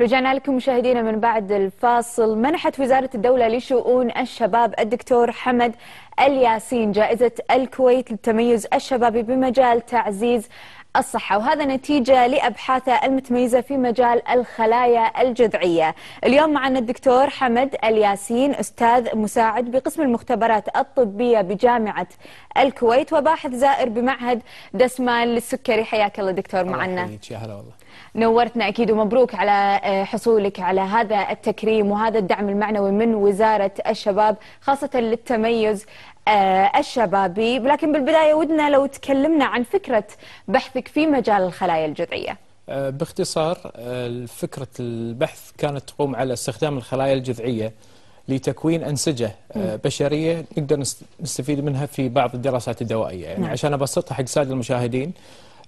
رجعنا لكم مشاهدينا من بعد الفاصل منحت وزارة الدولة لشؤون الشباب الدكتور حمد الياسين جائزة الكويت للتميز الشبابي بمجال تعزيز الصحة وهذا نتيجة لأبحاثه المتميزة في مجال الخلايا الجذعية اليوم معنا الدكتور حمد الياسين أستاذ مساعد بقسم المختبرات الطبية بجامعة الكويت وباحث زائر بمعهد دسمان للسكري حياك الله دكتور معنا الله يا هلا والله نورتنا اكيد ومبروك على آه، حصولك على هذا التكريم وهذا الدعم المعنوي من وزاره الشباب خاصه للتميز آه، الشبابي، لكن بالبدايه ودنا لو تكلمنا عن فكره بحثك في مجال الخلايا الجذعيه. آه، باختصار فكره البحث كانت تقوم على استخدام الخلايا الجذعيه لتكوين انسجه بشريه نقدر نستفيد منها في بعض الدراسات الدوائيه، يعني نعم. عشان ابسطها حق الساده المشاهدين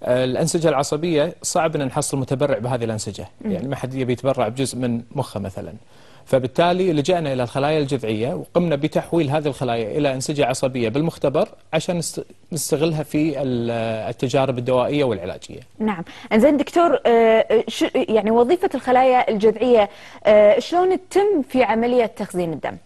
آه، الانسجه العصبيه صعب ان نحصل متبرع بهذه الانسجه، يعني ما حد يبي يتبرع بجزء من مخه مثلا. فبالتالي لجأنا إلى الخلايا الجذعية وقمنا بتحويل هذه الخلايا إلى أنسجة عصبية بالمختبر عشان نستغلها في التجارب الدوائية والعلاجية نعم زين دكتور آه، آه، يعني وظيفة الخلايا الجذعية شلون تتم في عملية تخزين الدم؟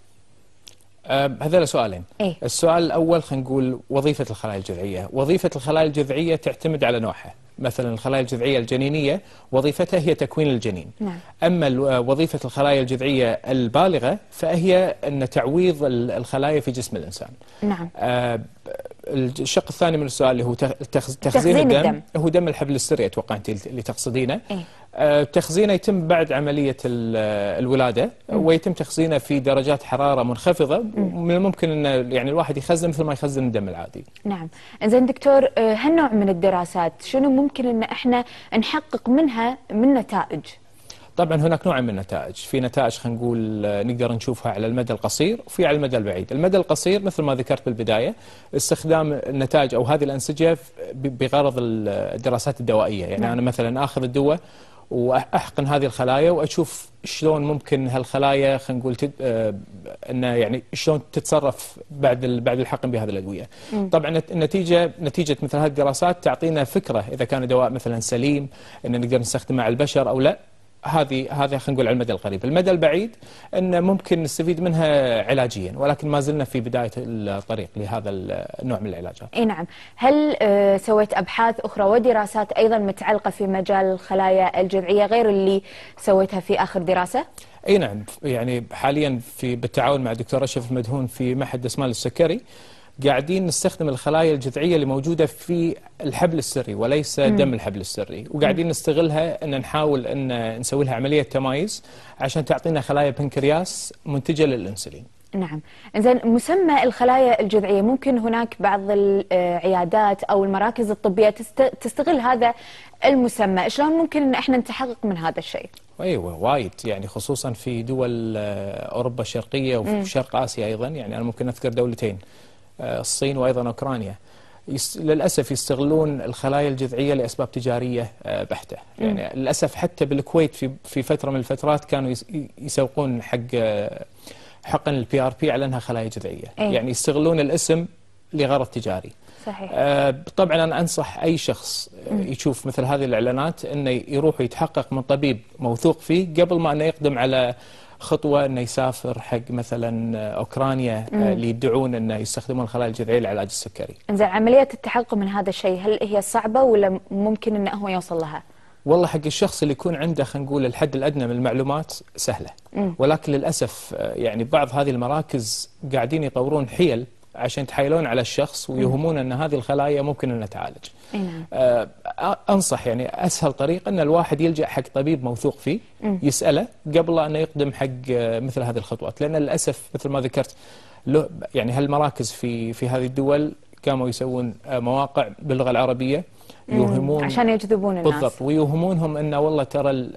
هذا هذول سؤالين إيه؟ السؤال الأول خلينا نقول وظيفة الخلايا الجذعية وظيفة الخلايا الجذعية تعتمد على نوعها مثلا الخلايا الجذعية الجنينية وظيفتها هي تكوين الجنين نعم. أما آه، وظيفة الخلايا الجذعية البالغة فهي أن تعويض الخلايا في جسم الإنسان نعم. آه الشق الثاني من السؤال اللي هو تخزين, تخزين الدم. الدم هو دم الحبل السري أتوقع أنت اللي تقصدينه إيه؟ آه، تخزينه يتم بعد عملية آه، الولادة ويتم تخزينه في درجات حرارة منخفضة من الممكن أن يعني الواحد يخزن مثل ما يخزن الدم العادي نعم زين دكتور آه، هالنوع من الدراسات شنو ممكن أن احنا نحقق منها من نتائج؟ طبعا هناك نوع من النتائج في نتائج خلينا نقول نقدر نشوفها على المدى القصير وفي على المدى البعيد المدى القصير مثل ما ذكرت بالبداية استخدام النتائج أو هذه الأنسجة بغرض الدراسات الدوائية يعني نعم. أنا مثلا أخذ الدواء واحقن هذه الخلايا واشوف شلون ممكن هالخلايا خلينا نقول تد... آه انه يعني شلون تتصرف بعد ال... بعد الحقن بهذه الادويه. مم. طبعا النتيجه نتيجه مثل هذه الدراسات تعطينا فكره اذا كان دواء مثلا سليم ان نقدر نستخدمه على البشر او لا. هذه هذه خلينا نقول على المدى القريب، المدى البعيد انه ممكن نستفيد منها علاجيا ولكن ما زلنا في بدايه الطريق لهذا النوع من العلاجات. اي نعم، هل آه، سويت ابحاث اخرى ودراسات ايضا متعلقه في مجال الخلايا الجذعيه غير اللي سويتها في اخر دراسه؟ اي نعم، يعني حاليا في بالتعاون مع الدكتور اشرف المدهون في معهد دسمال السكري قاعدين نستخدم الخلايا الجذعيه اللي موجوده في الحبل السري وليس مم. دم الحبل السري وقاعدين نستغلها ان نحاول ان نسوي لها عمليه تمايز عشان تعطينا خلايا بنكرياس منتجه للانسولين نعم زين مسمى الخلايا الجذعيه ممكن هناك بعض العيادات او المراكز الطبيه تستغل هذا المسمى شلون ممكن ان احنا نتحقق من هذا الشيء ايوه وايد يعني خصوصا في دول آه، اوروبا الشرقيه وفي شرق اسيا ايضا يعني انا ممكن اذكر دولتين آه، الصين وأيضا أوكرانيا للأسف يستغلون الخلايا الجذعية لأسباب تجارية آه، بحتة يعني للأسف حتى بالكويت في, في فترة من الفترات كانوا يسوقون حق آه، حقن البي ار بي على انها خلايا جذعيه أي. يعني يستغلون الاسم لغرض تجاري صحيح طبعا انا انصح اي شخص يشوف مثل هذه الاعلانات انه يروح يتحقق من طبيب موثوق فيه قبل ما انه يقدم على خطوه انه يسافر حق مثلا آه، اوكرانيا آه، اللي يدعون انه يستخدمون الخلايا الجذعيه لعلاج السكري. انزين عمليه التحقق من هذا الشيء هل هي صعبه ولا ممكن انه هو يوصل لها؟ والله حق الشخص اللي يكون عنده خلينا نقول الحد الادنى من المعلومات سهله ولكن للاسف آه، يعني بعض هذه المراكز قاعدين يطورون حيل عشان يتحايلون على الشخص ويهمون ان هذه الخلايا ممكن انها تعالج. نعم. آه انصح يعني اسهل طريقه ان الواحد يلجا حق طبيب موثوق فيه يساله قبل انه يقدم حق آه، مثل هذه الخطوات لان للاسف مثل ما ذكرت له يعني هالمراكز في في هذه الدول كانوا يسوون مواقع باللغه العربيه يوهمون عشان يجذبون الناس بالضبط ويوهمونهم انه والله ترى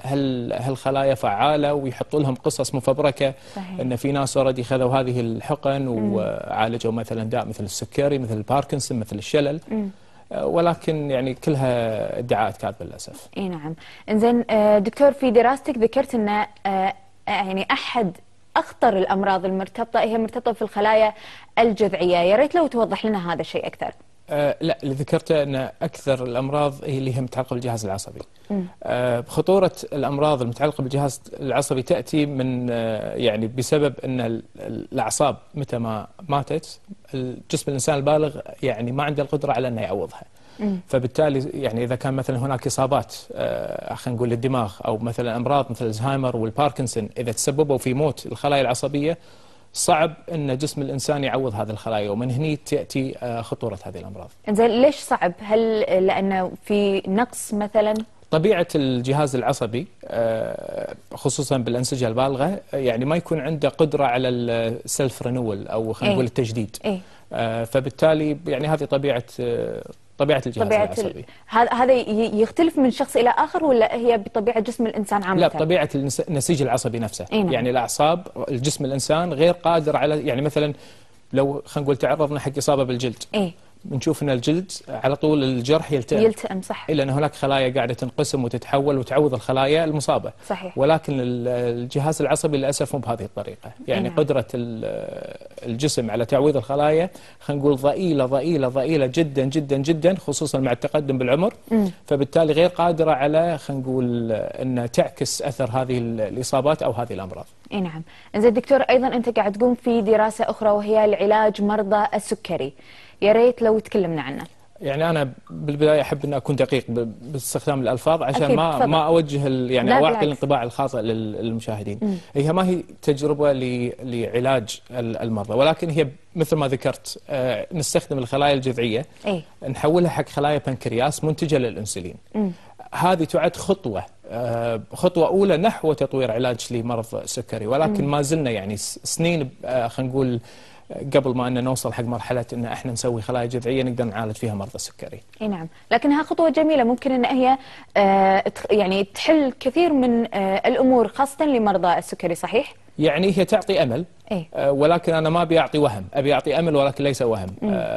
هالخلايا فعاله ويحطوا لهم قصص مفبركه صحيح. ان في ناس اوريدي خذوا هذه الحقن وعالجوا مثلا داء مثل السكري مثل الباركنسون مثل الشلل مم. آه، ولكن يعني كلها ادعاءات كاذبه للاسف. اي نعم. انزين آه، دكتور في دراستك ذكرت ان آه، يعني احد أخطر الأمراض المرتبطة هي مرتبطة في الخلايا الجذعية يا ريت لو توضح لنا هذا الشيء أكثر آه لا اللي ذكرته أن أكثر الأمراض هي اللي هي متعلقة بالجهاز العصبي آه خطورة الأمراض المتعلقة بالجهاز العصبي تأتي من آه يعني بسبب أن الأعصاب متى ما ماتت الجسم الإنسان البالغ يعني ما عنده القدرة على أنه يعوضها فبالتالي يعني اذا كان مثلا هناك اصابات آه، خلينا نقول للدماغ او مثلا امراض مثل الزهايمر والباركنسون اذا تسببوا في موت الخلايا العصبيه صعب ان جسم الانسان يعوض هذه الخلايا ومن هني تاتي آه، خطوره هذه الامراض. زين ليش صعب؟ هل لانه في نقص مثلا؟ طبيعه الجهاز العصبي آه، خصوصا بالانسجه البالغه يعني ما يكون عنده قدره على السلف رينول او خلينا إيه. نقول التجديد. إيه؟ فبالتالي يعني هذه طبيعه طبيعه الجهاز طبيعة العصبي هذا يختلف من شخص الى اخر ولا هي بطبيعه جسم الانسان عامه لا بطبيعه النسيج العصبي نفسه نعم. يعني الاعصاب جسم الانسان غير قادر على يعني مثلا لو خلينا نقول تعرضنا حق اصابه بالجلد إيه؟ بنشوف ان الجلد على طول الجرح يلتئم يلتئم صح الا ان هناك خلايا قاعده تنقسم وتتحول وتعوض الخلايا المصابه صحيح ولكن الجهاز العصبي للاسف مو بهذه الطريقه يعني نعم. قدره الجسم على تعويض الخلايا خلينا نقول ضئيله ضئيله ضئيله جدا جدا جدا خصوصا مع التقدم بالعمر م. فبالتالي غير قادره على خلينا نقول ان تعكس اثر هذه الاصابات او هذه الامراض اي نعم زين دكتور ايضا انت قاعد تقوم في دراسه اخرى وهي لعلاج مرضى السكري يا ريت لو تكلمنا عنه يعني انا بالبدايه احب ان اكون دقيق باستخدام الالفاظ عشان ما فضل. ما اوجه يعني واعطي الانطباع الخاطئ للمشاهدين مم. هي ما هي تجربه لعلاج المرضى ولكن هي مثل ما ذكرت آه، نستخدم الخلايا الجذعيه إيه؟ نحولها حق خلايا بنكرياس منتجه للانسولين هذه تعد خطوه آه، خطوه اولى نحو تطوير علاج لمرض السكري ولكن مم. ما زلنا يعني سنين آه، خلينا نقول قبل ما أن نوصل حق مرحلة أن إحنا نسوي خلايا جذعية نقدر نعالج فيها مرضى السكري اي نعم لكنها خطوة جميلة ممكن أن هي آه، يعني تحل كثير من آه، الأمور خاصة لمرضى السكري صحيح؟ يعني هي تعطي امل إيه؟ ولكن انا ما ابي اعطي وهم، ابي اعطي امل ولكن ليس وهم،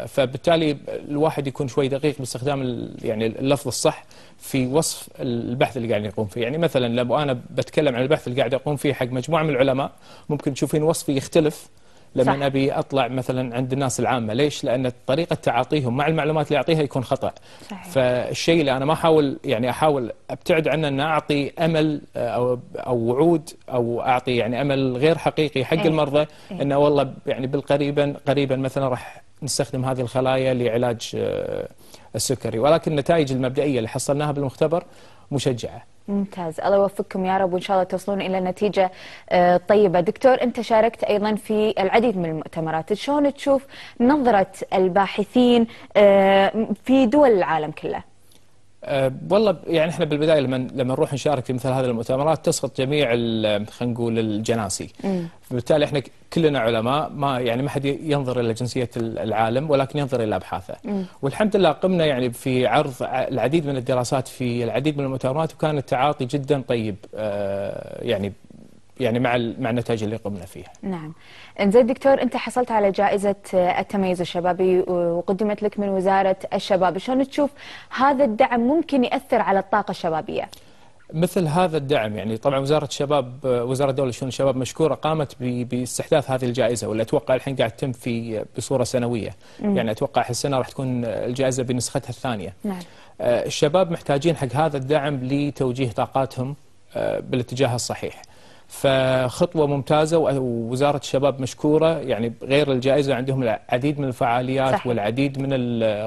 فبالتالي الواحد يكون شوي دقيق باستخدام يعني اللفظ الصح في وصف البحث اللي قاعد يقوم فيه، يعني مثلا لو انا بتكلم عن البحث اللي قاعد اقوم فيه حق مجموعه من العلماء ممكن تشوفين وصفي يختلف لما صح. ابي اطلع مثلا عند الناس العامه ليش لان طريقه تعاطيهم مع المعلومات اللي اعطيها يكون خطا صحيح. فالشيء اللي انا ما احاول يعني احاول ابتعد عنه ان اعطي امل آه، او او وعود او اعطي يعني امل غير حقيقي حق أيه. المرضى أيه. انه والله يعني بالقريبا قريبا مثلا راح نستخدم هذه الخلايا لعلاج آه، السكري ولكن النتائج المبدئيه اللي حصلناها بالمختبر مشجعه ممتاز الله يوفقكم يا رب وان شاء الله توصلون الى نتيجه آه، طيبه دكتور انت شاركت ايضا في العديد من المؤتمرات شلون تشوف نظره الباحثين آه، في دول العالم كله أه والله يعني احنا بالبدايه لما لما نروح نشارك في مثل هذه المؤتمرات تسقط جميع خلينا نقول الجناسي فبالتالي احنا كلنا علماء ما يعني ما حد ينظر الى جنسيه العالم ولكن ينظر الى ابحاثه والحمد لله قمنا يعني في عرض العديد من الدراسات في العديد من المؤتمرات وكان التعاطي جدا طيب أه يعني يعني مع مع النتائج اللي قمنا فيها. نعم. انزين دكتور انت حصلت على جائزه آه، التميز الشبابي وقدمت لك من وزاره الشباب، شلون تشوف هذا الدعم ممكن ياثر على الطاقه الشبابيه؟ مثل هذا الدعم يعني طبعا وزاره الشباب آه، وزاره الدوله لشؤون الشباب مشكوره قامت باستحداث هذه الجائزه واللي اتوقع الحين قاعد تتم في آه، بصوره سنويه مم. يعني اتوقع السنه راح تكون الجائزه بنسختها الثانيه نعم. الشباب محتاجين حق هذا الدعم لتوجيه طاقاتهم بالاتجاه الصحيح فخطوه ممتازه ووزاره الشباب مشكوره يعني غير الجائزه عندهم العديد من الفعاليات صح. والعديد من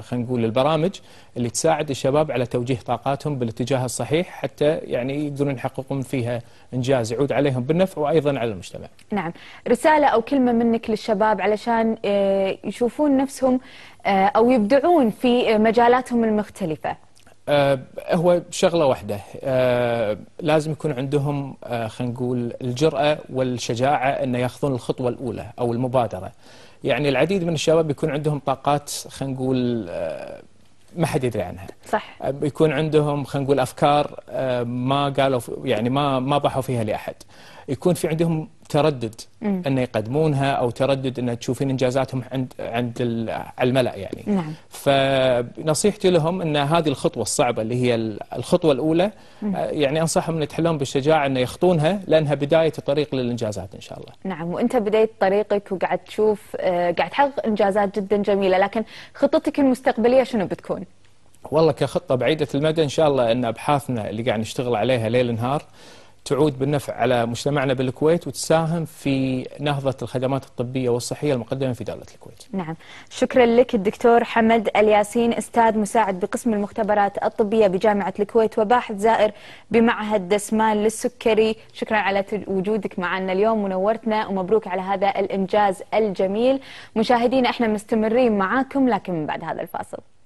خلينا نقول البرامج اللي تساعد الشباب على توجيه طاقاتهم بالاتجاه الصحيح حتى يعني يقدرون يحققون فيها انجاز يعود عليهم بالنفع وايضا على المجتمع. نعم، رساله او كلمه منك للشباب علشان آه، يشوفون نفسهم آه، او يبدعون في مجالاتهم المختلفه. آه هو شغله واحده آه لازم يكون عندهم آه خلينا نقول الجراه والشجاعه ان ياخذون الخطوه الاولى او المبادره يعني العديد من الشباب يكون عندهم طاقات خلينا نقول آه، ما حد يدري عنها صح آه، يكون عندهم خلينا نقول افكار آه، ما قالوا يعني ما ما باحوا فيها لاحد يكون في عندهم تردد ان يقدمونها او تردد ان تشوفين انجازاتهم عند عند الملا يعني نعم. فنصيحتي لهم ان هذه الخطوه الصعبه اللي هي الخطوه الاولى مم. آه، يعني انصحهم ان تحلون بالشجاعه ان يخطونها لانها بدايه الطريق للانجازات ان شاء الله نعم وانت بدايه طريقك وقاعد تشوف آه، قاعد تحقق انجازات جدا جميله لكن خطتك المستقبليه شنو بتكون والله كخطه بعيده المدى ان شاء الله ان ابحاثنا اللي قاعد نشتغل عليها ليل نهار تعود بالنفع على مجتمعنا بالكويت وتساهم في نهضة الخدمات الطبية والصحية المقدمة في دولة الكويت نعم شكرا لك الدكتور حمد الياسين استاذ مساعد بقسم المختبرات الطبية بجامعة الكويت وباحث زائر بمعهد دسمان للسكري شكرا على وجودك معنا اليوم ونورتنا ومبروك على هذا الإنجاز الجميل مشاهدينا احنا مستمرين معاكم لكن بعد هذا الفاصل